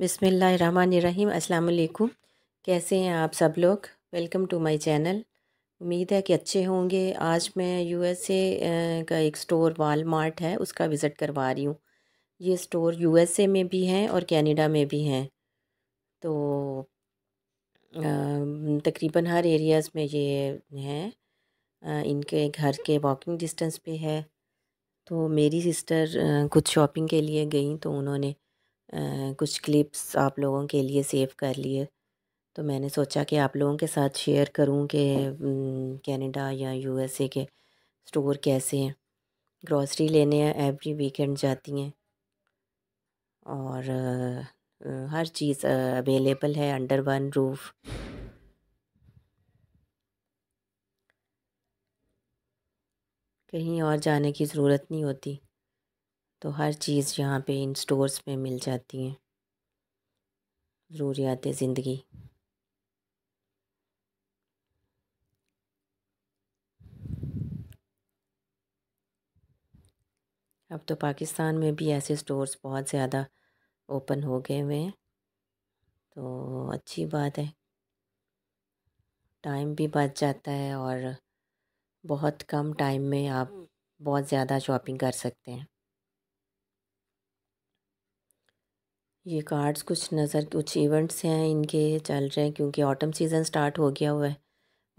बिसमीम् अल्लाम कैसे हैं आप सब लोग वेलकम टू माय चैनल उम्मीद है कि अच्छे होंगे आज मैं यूएसए का एक स्टोर वालमार्ट है उसका विज़िट करवा रही हूँ ये स्टोर यूएसए में भी हैं और कनाडा में भी हैं तो तकरीबन हर एरियाज़ में ये हैं इनके घर के वॉकिंग डिस्टेंस पे है तो मेरी सिस्टर कुछ शॉपिंग के लिए गई तो उन्होंने कुछ क्लिप्स आप लोगों के लिए सेव कर लिए तो मैंने सोचा कि आप लोगों के साथ शेयर करूं कि कनाडा या यूएसए के स्टोर कैसे हैं ग्रॉसरी लेने एवरी वीकेंड जाती हैं और हर चीज़ अवेलेबल है अंडर वन रूफ़ कहीं और जाने की ज़रूरत नहीं होती तो हर चीज़ यहाँ पे इन स्टोर्स में मिल जाती हैं ज़रूरियात ज़िंदगी अब तो पाकिस्तान में भी ऐसे स्टोर्स बहुत ज़्यादा ओपन हो गए हुए हैं तो अच्छी बात है टाइम भी बच जाता है और बहुत कम टाइम में आप बहुत ज़्यादा शॉपिंग कर सकते हैं ये कार्ड्स कुछ नज़र कुछ इवेंट्स हैं इनके चल रहे हैं क्योंकि ऑटम सीज़न स्टार्ट हो गया हुआ है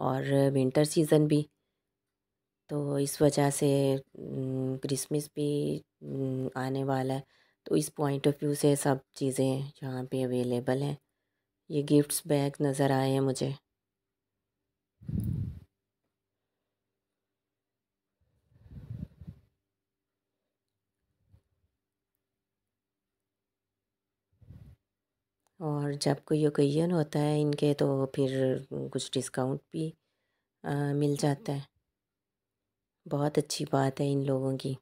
और विंटर सीज़न भी तो इस वजह से क्रिसमस भी आने वाला है तो इस पॉइंट ऑफ व्यू से सब चीज़ें यहाँ पे अवेलेबल हैं ये गिफ्ट्स बैग नज़र आए हैं मुझे और जब कोई ओकेजन होता है इनके तो फिर कुछ डिस्काउंट भी आ, मिल जाता है बहुत अच्छी बात है इन लोगों की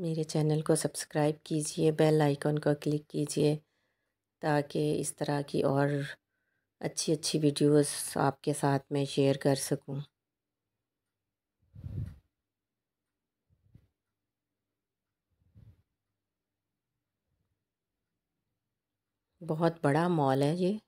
मेरे चैनल को सब्सक्राइब कीजिए बेल आइकॉन को क्लिक कीजिए ताकि इस तरह की और अच्छी अच्छी वीडियोस आपके साथ मैं शेयर कर सकूं बहुत बड़ा मॉल है ये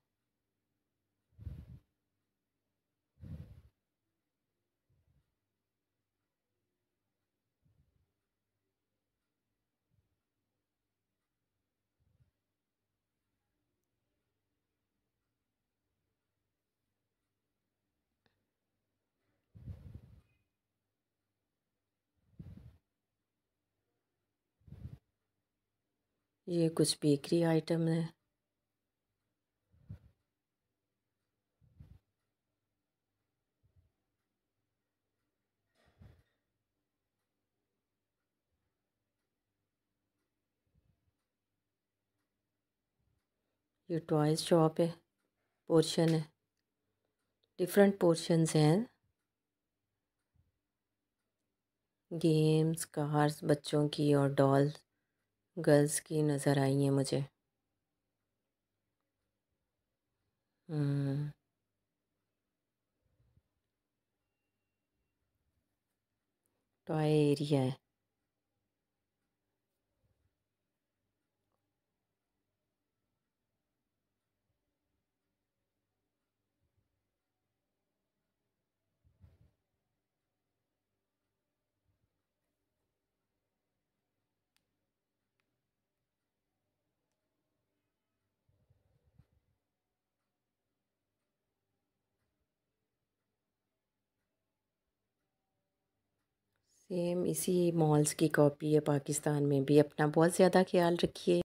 ये कुछ बेकरी आइटम है ये टॉयज शॉप है पोर्शन है डिफरेंट पोर्शंस हैं गेम्स कार्स बच्चों की और डॉल्स गर्ल्स की नज़र आई हैं मुझे टॉय हम्म। तो एरिया है सेम इसी मॉल्स की कॉपी है पाकिस्तान में भी अपना बहुत ज़्यादा ख्याल रखिए